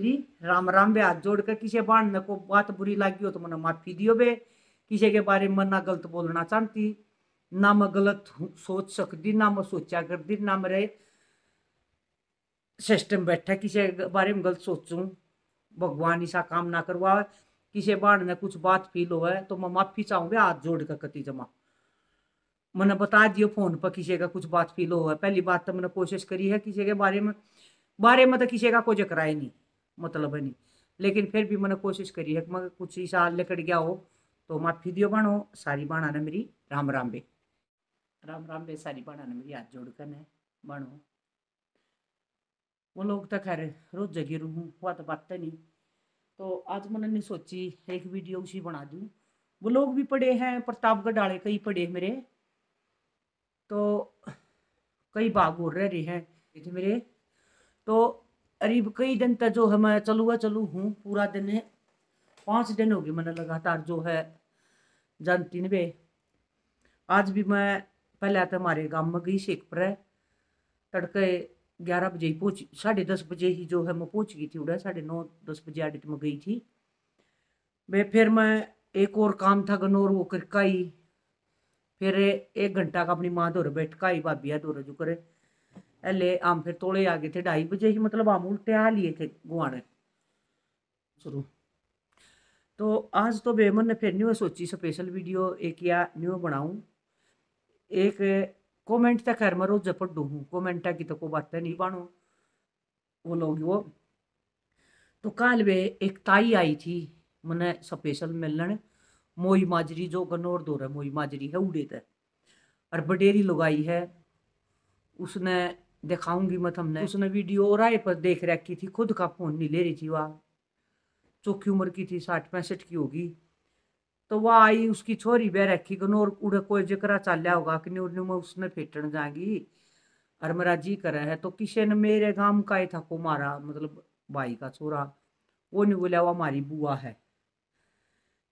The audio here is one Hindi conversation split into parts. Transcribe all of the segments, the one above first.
मेरी राम राम बे हाथ जोड़ कर किसी मेरे को बात बुरी लगी हो तो मैंने माफी दियो बे किसी के बारे में ना गलत बोलना चाहती ना मैं गलत सोच सकती ना मैं सोचा करती ना मेरे सिस्टम बैठा किसी के बारे में गलत सोचूं भगवान ऐसा काम ना करवा किसी बाण ने कुछ बात फील हो है तो मैं माफी चाहूँगी हाथ जोड़ कर कति जमा मैंने बता दियो फोन पर किसी का कुछ बात फील हो है पहली बात तो मैंने कोशिश करी है किसी के बारे में बारे में तो किसी का कोई ही नहीं मतलब है नहीं लेकिन फिर भी मैंने कोशिश करी है मैं कुछ साल लेकर गया हो तो माफी दियो बनो सारी बाणा ने मेरी राम राम बे राम राम बे सारी बाणा ने मेरी हाथ जोड़कर है बाणो वो लोग तो खैर रोज जगी रहूँ हुआ तो बात नहीं तो आज मैंने नहीं सोची एक वीडियो उसी बना दूँ वो लोग भी पढ़े हैं प्रतापगढ़ आड़े कई पढ़े मेरे तो कई बाग उड़ रहे हैं मेरे तो करीब कई दिन तक जो है मैं चलूँगा चलू हूँ पूरा दिन है पाँच दिन हो गए मैंने लगातार जो है जानती नहीं वे आज भी मैं पहले तो हमारे गाँव में गई शेखपुर है तड़के ग्यारह बजे ही पहुँच साढ़े दस बजे ही जो है मैं पहुँच गई थी उड़ा साढ़े नौ दस बजे आडिट में गई थी वे फिर मैं एक और काम था गनोर वो करकाई फिर एक घंटा का अपनी माँ दौर बैठकाई भाभी दौर जो करे हले आम फिर तौले आ गए थे ढाई बजे ही मतलब आम उल्टे आ लिए थे गुआने शुरू तो आज तो बेमन ने फिर न्यू सोची स्पेशल वीडियो एक या न्यू बनाऊं एक कमेंट तक खैर मैं जपट पढ़ दूँ कमेंटा की तो कोई बातें नहीं बनो वो लोग वो तो कल वे एक ताई आई थी मैंने स्पेशल मिलन मोई माजरी जो गनोर दौर है मोई माजरी है उड़े तय और बडेरी लगाई है उसने दिखाऊंगी मत हमने उसने वीडियो राय पर देख रखी थी खुद का फोन नहीं ले रही थी वह चौकी उम्र की थी साठ पैंसठ की होगी तो वह आई उसकी छोरी बह रखी कनोर उड़े कोई जिक्रा चाल्या होगा कि न्यू न्यू उसने फेटन जाएगी और मेरा जी कर है तो किसी ने मेरे गांव का ही था को मारा मतलब भाई का छोरा वो नहीं बोला वो हमारी बुआ है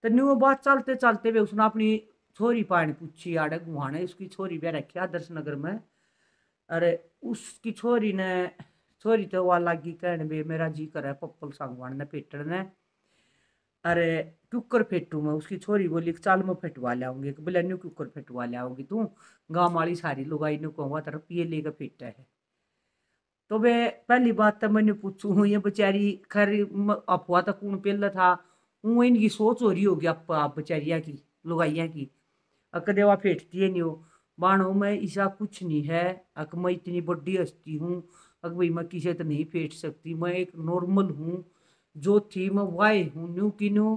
तो न्यू बात चलते चलते वे उसने अपनी छोरी पानी पूछी आड़े गुहाने उसकी छोरी बह रखी आदर्श नगर में अरे उसकी छोरी ने छोरी तो वाल लागी कहने भी मेरा जी करे पप्पल सांगवान ने पेटड़ ने अरे कुकर फेटू मैं उसकी छोरी बोली चाल मैं फेटवा लियाँगी बोले न्यू कुकर फेटवा लियाँगी तू गाँव वाली सारी लुगाई ने कहूँगा तेरा पिए लेकर फेटा है तो वे पहली बात तो मैंने पूछू ये बेचारी खैर अफवाह तो कौन पहला था वो इनकी सोच हो रही होगी आप बेचारिया की लुगाइया की कदे वह फेटती है नहीं वो बाणो में ईसा कुछ नहीं है अक मैं इतनी बड़ी हस्ती हूँ अक भाई मैं किसी तो नहीं फेंट सकती मैं एक नॉर्मल हूँ जो थी मैं वाय हूँ न्यू की न्यू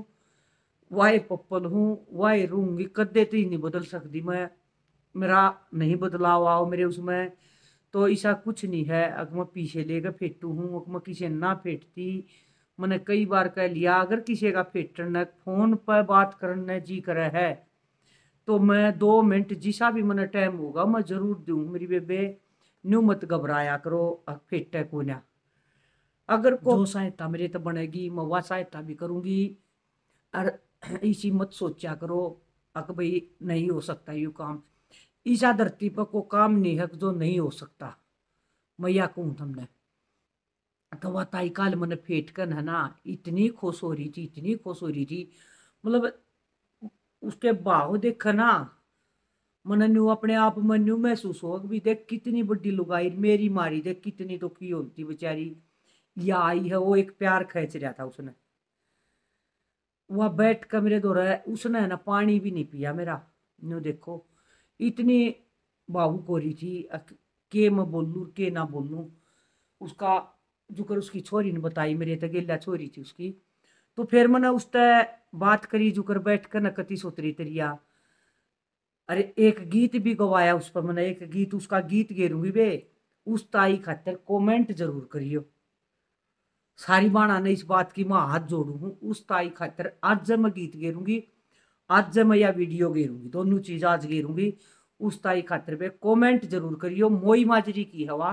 वाय पप्पल हूँ वाय रूंगी कदे तो ही नहीं बदल सकती मैं मेरा नहीं बदलाव आओ मेरे उसमें तो ऐसा कुछ नहीं है अक मैं पीछे लेकर फेंटू हूँ अक मैं किसी ना फेंटती मैंने कई बार कह लिया अगर किसी का फेंटन फोन पर बात करने जी करे है तो मैं दो मिनट जिसा भी मैंने टाइम होगा मैं ज़रूर दूँ मेरी बेबे न्यू मत घबराया करो फिट है कोना अगर को सहायता मेरे तो बनेगी मैं वह सहायता भी करूँगी और इसी मत सोचा करो अक भाई नहीं हो सकता यू काम ईसा धरती पर को काम नहीं है जो नहीं हो सकता मैं या कहूँ तुमने तो वह ताई काल मैंने फेट कर है ना इतनी खुश हो रही थी इतनी खुश हो रही थी मतलब उसके भाव देखा ना मनू अपने आप मनु महसूस हो भी देख कितनी बड़ी लुगाई मेरी मारी देख कितनी दुखी तो होती बेचारी या आई है वो एक प्यार खेच रहा था उसने वह बैठ कर मेरे दो उसने ना पानी भी नहीं पिया मेरा नो देखो इतनी भावुक हो थी के मैं बोलूँ के ना बोलूँ उसका जुकर उसकी छोरी ने बताई मेरे तगेला छोरी थी उसकी तो फिर मैंने उस बात करी जुकर बैठ कर नकती सोतरी तरिया अरे एक गीत भी गवाया उस पर मैंने एक गीत उसका गीत गेरूंगी बे उस ताई खातर कमेंट जरूर करियो सारी बाणा ने इस बात की मैं हाथ जोड़ू हूँ उस ताई खातर आज मैं गीत गेरूंगी आज मैं या वीडियो गेरूंगी दोनों चीज आज गेरूंगी उस ताई खातर वे कमेंट जरूर करियो मोई माजरी की हवा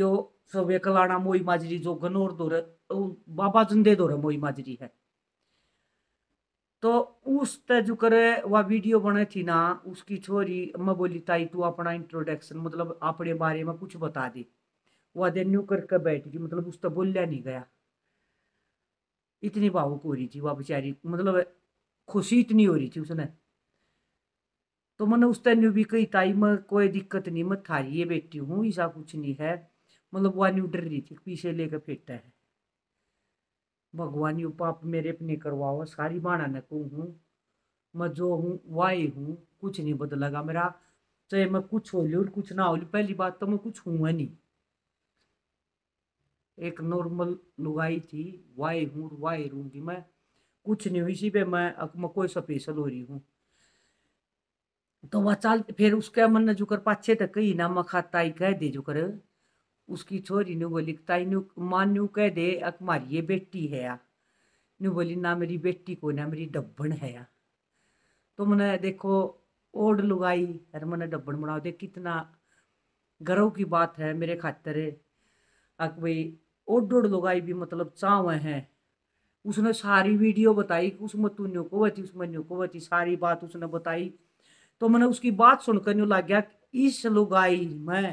यो सवे कलाना मोई माजरी जो गनोर दौर बाबा जिंदे दौर मोई माजरी है तो उस ते जो करे वह वीडियो बने थी ना उसकी छोरी मैं बोली ताई तू अपना इंट्रोडक्शन मतलब अपने बारे में कुछ बता दे वह दे न्यू करके बैठ गई मतलब उस तो बोलिया नहीं गया इतनी भावुक हो रही थी वह बेचारी मतलब खुशी इतनी हो रही थी उसने तो मैंने उस तेन भी कही ताई मैं कोई दिक्कत नहीं मैं थारी ये बेटी हूँ ऐसा कुछ नहीं है मतलब वह यू डर रही थी पीछे लेकर फेंकता है भगवान यू पाप मेरे अपने करवाओ सारी बाणा न हूँ मैं जो हूँ वाई हूँ कुछ नहीं बदलेगा मेरा चाहे मैं कुछ हो लू कुछ ना हो लू पहली बात तो मैं कुछ हूँ नहीं एक नॉर्मल लुगाई थी वाई हूँ वाई रूंगी मैं कुछ नहीं हुई इसी पे मैं, मैं कोई स्पेशल हो रही हूँ तो वह चाल फिर उसका मन कर पाछे तक कही ना मखाता ही कह दे कर उसकी छोरी ने बोली ताई नु मां नु कह दे अकमारी ये बेटी है या नु बोली ना मेरी बेटी को ना मेरी डब्बन है या तो मैंने देखो ओढ़ लुगाई अरे मैंने डब्बन बनाओ दे कितना गर्व की बात है मेरे खातर अक भाई ओढ ओढ़ लुगाई भी मतलब चाँव है उसने सारी वीडियो बताई उसमें तू न्यू को बची उसमें न्यू को बची सारी बात उसने बताई तो मैंने उसकी बात सुनकर न्यू लग गया इस लुगाई में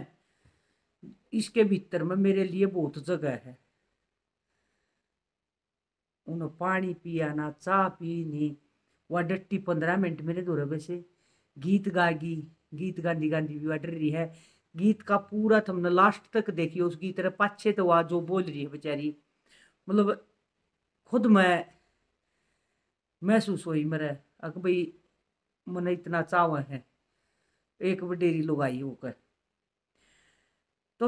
इसके भीतर में मेरे लिए बहुत जगह है उन्हें पानी पिया ना चाह पीनी वह डट्टी पंद्रह मिनट मेरे दूर वैसे गीत गागी गीत गांधी गांधी भी वह डर रही है गीत का पूरा थमने लास्ट तक देखिए उस गीत रे पाछे तो वह जो बोल रही है बेचारी मतलब खुद मैं महसूस हुई मेरे अक भाई मैंने इतना चाव है एक बडेरी लुगाई होकर तो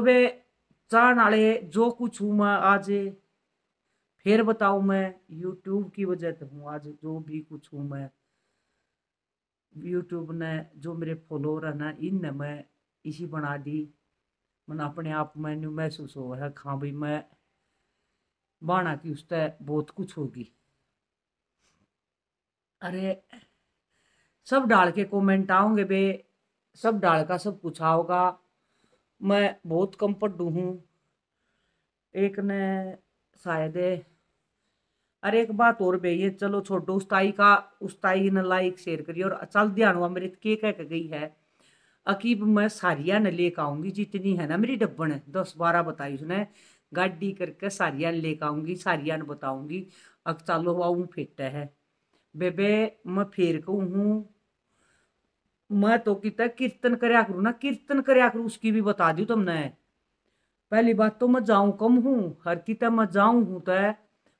जान आले जो कुछ हूँ मैं आज फिर बताऊ मैं यूट्यूब की वजह से हूँ आज जो भी कुछ हूँ मैं यूट्यूब ने जो मेरे फॉलोअर है ना इन ने मैं इसी बना दी मन अपने आप में महसूस हो रहा है हाँ भाई मैं बाना कि उस बहुत कुछ होगी अरे सब डाल के कमेंट आओगे बे सब डाल का सब कुछ आओगा मैं बहुत कम पढ़ू हूँ एक ने शायद अरे एक बात और है चलो छोड़ो उसताई का उसताई ने लाइक शेयर करिए और चल ध्यान हुआ मेरे के कह के गई है अकीब मैं सारिया ने लेकर आऊँगी जितनी है ना मेरी डब्बन दस बारह बताई उसने गाड़ी करके सारिया ने लेकर आऊँगी सारिया ने बताऊँगी अब चलो वाऊ फिट है बेबे मैं फेर कहूँ मैं तो कहता कीर्तन कराया करूँ ना कीर्तन कराया करूँ उसकी भी बता दी तुमने पहली बात तो मैं जाऊँ कम हूँ हर की तय मैं जाऊँ हूँ तय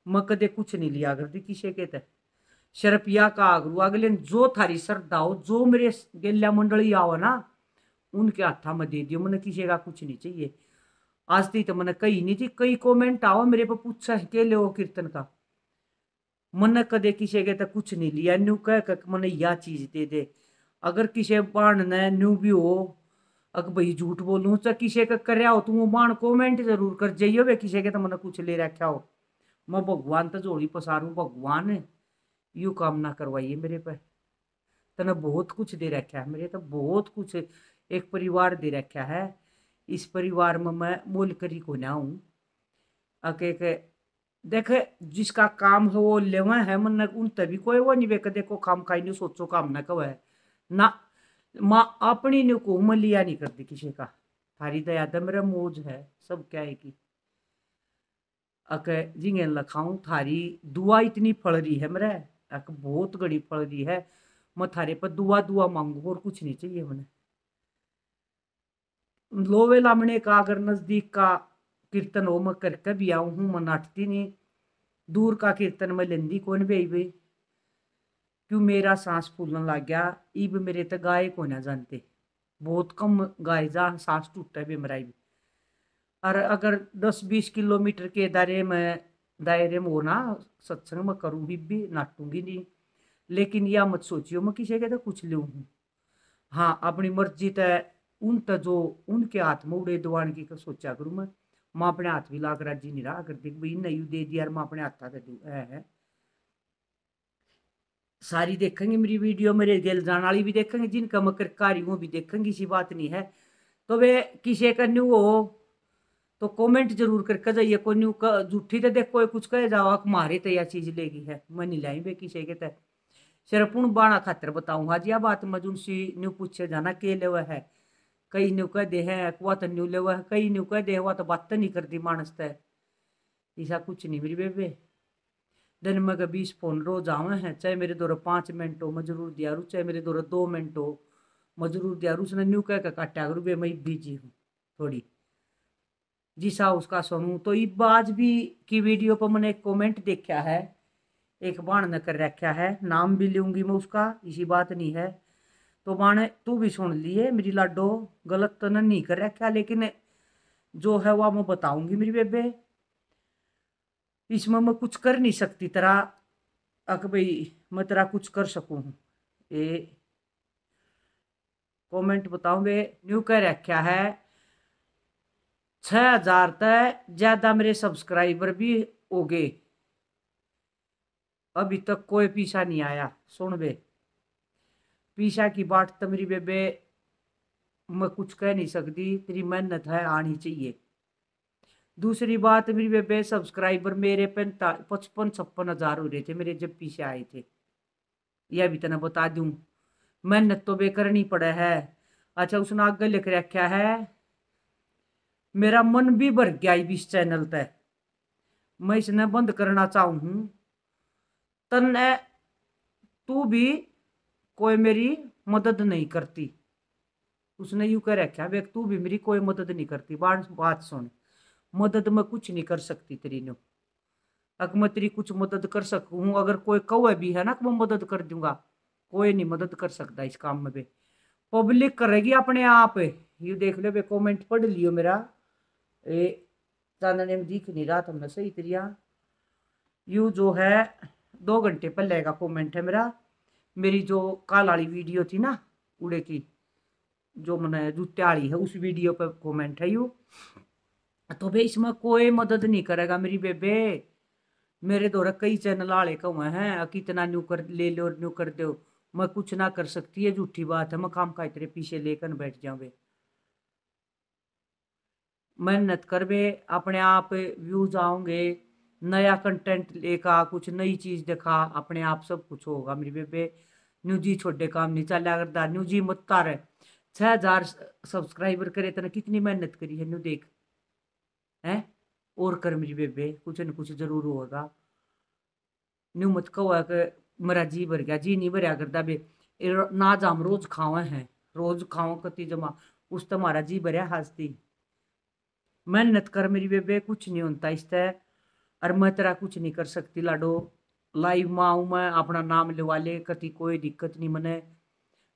मैं कदे कुछ नहीं लिया करती किसे के तय शरपिया का आगरू अगले जो थारी श्रद्धा हो जो मेरे गेल्या मंडली आओ ना उनके हाथा में दे दियो मैंने किसी का कुछ नहीं चाहिए आज तक तो मैंने कही नहीं थी कई कमेंट आओ मेरे पर पूछा के ले कीर्तन का मन कदे किसी के तो कुछ नहीं लिया न्यू कह मैंने यह चीज दे दे अगर किसे बाण ने न्यू भी हो अगर भाई झूठ बोलूँ चाहे किसे का कर हो तुम वो बाण कॉमेंट जरूर कर जाइयो भाई किसे के मैंने कुछ ले रखा हो मैं भगवान तो जोड़ी पसारूँ भगवान यू काम ना करवाइए मेरे पे तेने बहुत कुछ दे रखा है मेरे तो बहुत कुछ एक परिवार दे रखा है इस परिवार में मैं मोल करी को ना हूँ अके के देख जिसका काम है वो लेवा है मन उन तभी कोई वो नहीं देखो काम खाई नहीं सोचो काम ना कहो है ना माँ अपनी ने कोमलिया नहीं करती किसी का थारी दया तो मेरा मोज है सब क्या है कि अक जी लखाऊ थारी दुआ इतनी फल रही है मेरा अक बहुत गड़ी फल रही है मैं थारे पर दुआ दुआ मांगू और कुछ नहीं चाहिए मैंने लोवे लामने का अगर नजदीक का कीर्तन हो मैं करके भी आऊ हूँ मैं नाटती नहीं दूर का कीर्तन मैं लेंदी कौन भी आई भाई क्यों मेरा सांस फूलन लग गया इब मेरे तो गाय को ना जानते बहुत कम गाय जा सांस टूटे भी मराई भी और अगर दस बीस किलोमीटर के दायरे में दायरे में होना सत्संग में करूँगी भी नाटूंगी नहीं लेकिन यह मत सोचियो मैं किसी के तो कुछ लूँगी हाँ अपनी मर्जी तो उन तो जो उनके हाथ में उड़े दवान की सोचा करूँ मैं माँ अपने हाथ भी लाकर राजी नहीं रहा अगर देख भाई नहीं दे दिया मैं अपने हाथ तक है सारी देखेंगे मेरी वीडियो मेरे दिल जान वाली भी देखेंगे जिनका मकर कारी वो भी देखेंगे इसी बात नहीं है तो वे किसे का न्यू हो तो कमेंट जरूर करके जाइए को न्यू का झूठी तो देखो कुछ कहे जाओ मारे तो यह चीज़ लेगी है मैं नहीं लाई वे किसे के तय सिर्फुण बाणा खातर बताऊँगा हाँ जी आ बात मजून सी न्यू पूछे जाना के ले है कई न्यू कह दे है वह तो न्यू ले है कई न्यू कह दे हुआ तो बात नहीं करती मानस तय ऐसा कुछ नहीं मेरी बेबे दिन में बीस फोन रोज आवे हैं चाहे मेरे दौरा पाँच मिनट हो मैं जरूर दिया रू चाहे मेरे दौरा दो मिनट हो मैं जरूर दिया रू उसने न्यू कह कर काटा करूँ बे मैं बिजी हूँ थोड़ी जी सा उसका सुनूँ तो ये बाज भी की वीडियो पर मैंने एक कॉमेंट देखा है एक बाण ने कर रखा है नाम भी लूँगी मैं उसका इसी बात नहीं है तो बाण तू भी सुन लिए मेरी लाडो गलत तो नहीं कर रखा लेकिन जो है वह मैं बताऊँगी मेरी बेबे इसमें मैं कुछ कर नहीं सकती तरा अक भाई मैं तरा कुछ कर सकूँ ये कमेंट बताऊँ वे न्यू कह रख्या है छ हजार तक ज़्यादा मेरे सब्सक्राइबर भी हो गए अभी तक कोई पीसा नहीं आया सुन बे पीसा की तो तमरी बेबे मैं कुछ कह नहीं सकती तेरी मेहनत है आनी चाहिए दूसरी बात मेरी वे सब्सक्राइबर मेरे पैंता पचपन छप्पन हज़ार हो रहे थे मेरे जब पीछे आए थे यह भी तेना बता दूँ मेहनत तो बेकर करनी पड़े है अच्छा उसने आगे लिख रखा है मेरा मन भी भर गया इस चैनल तय मैं इसने बंद करना चाहूँ तन तू भी कोई मेरी मदद नहीं करती उसने यू कह रखा वे तू भी मेरी कोई मदद नहीं करती बात सुन मदद में कुछ नहीं कर सकती तेरी नो अक मैं तेरी कुछ मदद कर सकूँ अगर कोई कौए भी है ना मैं मदद कर दूंगा कोई नहीं मदद कर सकता इस काम में भी पब्लिक करेगी अपने आप ये देख लो बे कॉमेंट पढ़ लियो मेरा ए चांदने में दिख नहीं रहा तुमने सही तरिया यू जो है दो घंटे पहले का कॉमेंट है मेरा मेरी जो काल वाली वीडियो थी ना उड़े की जो मैंने जूते वाली है उस वीडियो पर कॉमेंट है यू तो भाई इसमें कोई मदद नहीं करेगा मेरी बेबे मेरे दौरा कई चैनल का कौए हैं कितना न्यू कर ले लो न्यू कर दो मैं कुछ ना कर सकती है झूठी बात है मैं काम का इतने पीछे लेकर बैठ जाऊँ मेहनत कर बे अपने आप व्यूज आओगे नया कंटेंट लेकर कुछ नई चीज़ देखा अपने आप सब कुछ होगा मेरी बेबे न्यू जी छोटे काम नहीं चल करता न्यू जी मत तार छः हजार सब्सक्राइबर करे तेना कितनी मेहनत करी है न्यू देख है और कर मेरी बेबे कुछ न कुछ जरूर होगा न्यू मत कहो कि मेरा जी भर गया जी नहीं भरया करता बे ना जाम रोज खाओ है रोज खाओ कति जमा उस तो जी भरया हंसती मेहनत कर मेरी बेबे कुछ नहीं होता इस तय और मैं तेरा कुछ नहीं कर सकती लाडो लाइव माँ मैं अपना नाम लेवा ले कति कोई दिक्कत नहीं मने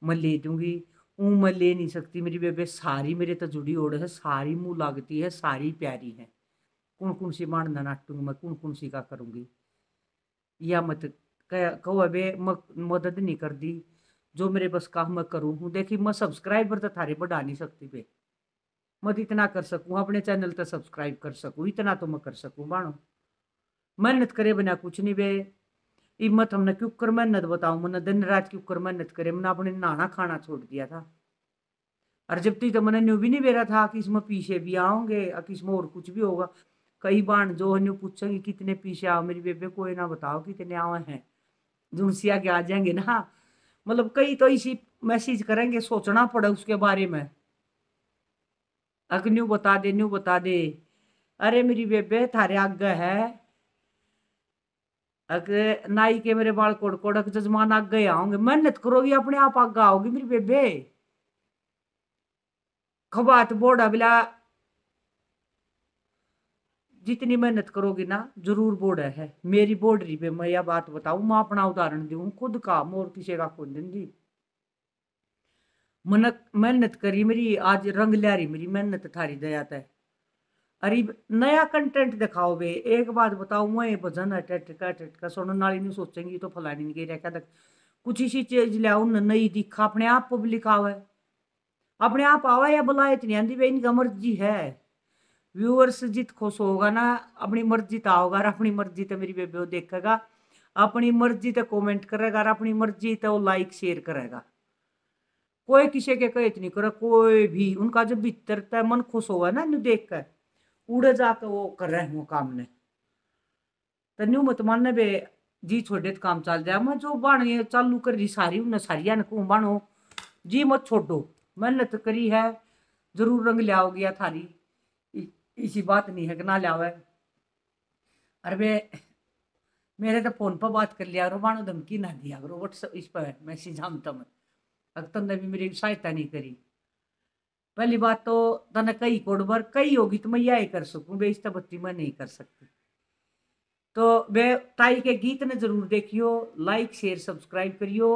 मैं ले दूंगी हूँ मैं ले नहीं सकती मेरी बेबे सारी मेरे तो जुड़ी ओढ़ है सारी मुँह लागती है सारी प्यारी है कौन कौन सी मांडना नाटूंगी मैं कौन कौन सी का करूँगी या मत कहो अबे मैं मदद नहीं कर दी जो मेरे बस का मैं करूँ हूँ देखी मैं सब्सक्राइबर तो थारे बढ़ा नहीं सकती बे मत इतना कर सकूँ अपने चैनल तो सब्सक्राइब कर सकूँ इतना तो मैं कर सकूँ बाणो मेहनत करे बिना कुछ नहीं बे हिम्मत हमने क्यों कर मेहनत बताओ मैंने दिन रात क्यों कर मेहनत करे मैंने अपने नाना खाना छोड़ दिया था और जब तक तो मैंने न्यू भी नहीं बेरा था कि इसमें पीछे भी आओगे और इसमें और कुछ भी होगा कई बार जो है न्यू पूछेंगे कितने पीछे आओ मेरी बेबे को ना बताओ कितने आवे हैं झुंसिया के आ जाएंगे ना मतलब कई तो इसी मैसेज करेंगे सोचना पड़े उसके बारे में अग न्यू बता दे न्यू बता दे अरे मेरी बेबे थारे आगे है नाई के मेरे बाल कोड़ कोड़क जजमान आग गए आओगे मेहनत करोगी अपने आप आग आओगी मेरी बेबे खबात बोड़ा बिला जितनी मेहनत करोगी ना जरूर बोड़ा है मेरी बोडरी पे मैं यह बात बताऊ मैं अपना उदाहरण दू खुद का मोर किसी का कौन दी मन मेहनत करी मेरी आज रंग लिया मेरी मेहनत थारी दया तय अरे नया कंटेंट दिखाओ बे एक बात बताओ मैं भजन टटका टटका सुनने वाली नहीं सोचेंगी तो फलानी नहीं गई रहा कुछ इसी चीज लिया नई दिखा अपने आप पब्लिक आवे अपने आप आवा या बुलाए इतनी तो आंधी बे इनका मर्जी है व्यूअर्स जित खुश होगा ना अपनी मर्जी तो आओगा और अपनी मर्जी तो मेरी बेबे वो देखेगा अपनी मर्जी तो कॉमेंट करेगा और अपनी मर्जी तो वो लाइक शेयर करेगा कोई किसी के कहे इतनी तो करे कोई भी उनका जो भीतर मन खुश होगा ना देख कर उड़े जाकर वो कर रहे वो काम ने तन्यू मत मानने बे जी छोड़े तो काम चल जाए मैं जो बन ये चालू कर रही सारी उन्हें सारिया ने को बनो जी मत छोड़ो मेहनत करी है जरूर रंग लियाओ गया थारी इसी बात नहीं है कि ना लियावे अरे बे मेरे तो फोन पर बात कर लिया करो बानो धमकी ना दिया करो व्हाट्सअप इस पर मैसेज हम तम अक्तम ने भी मेरी सहायता नहीं करी पहली बात तो तने कई बार कई होगी तो मैं यह कर सकूँ वे इस बत्ती मैं नहीं कर सकती तो वे ताई के गीत ने जरूर देखियो लाइक शेयर सब्सक्राइब करियो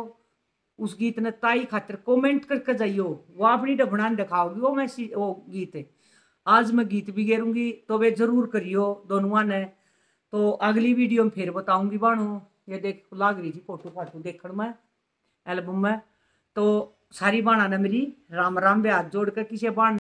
उस गीत ने ताई खातिर कमेंट करके जाइयो वो अपनी डबना दिखाओगी वो मैं वो गीत है आज मैं गीत भी गेरूंगी तो वे जरूर करियो दोनों ने तो अगली वीडियो में फिर बताऊंगी बानो ये देख लाग रही थी फोटो फाटो देखण में एल्बम में तो सारी बाणा ने मेरी राम राम भी हाथ किसी बाण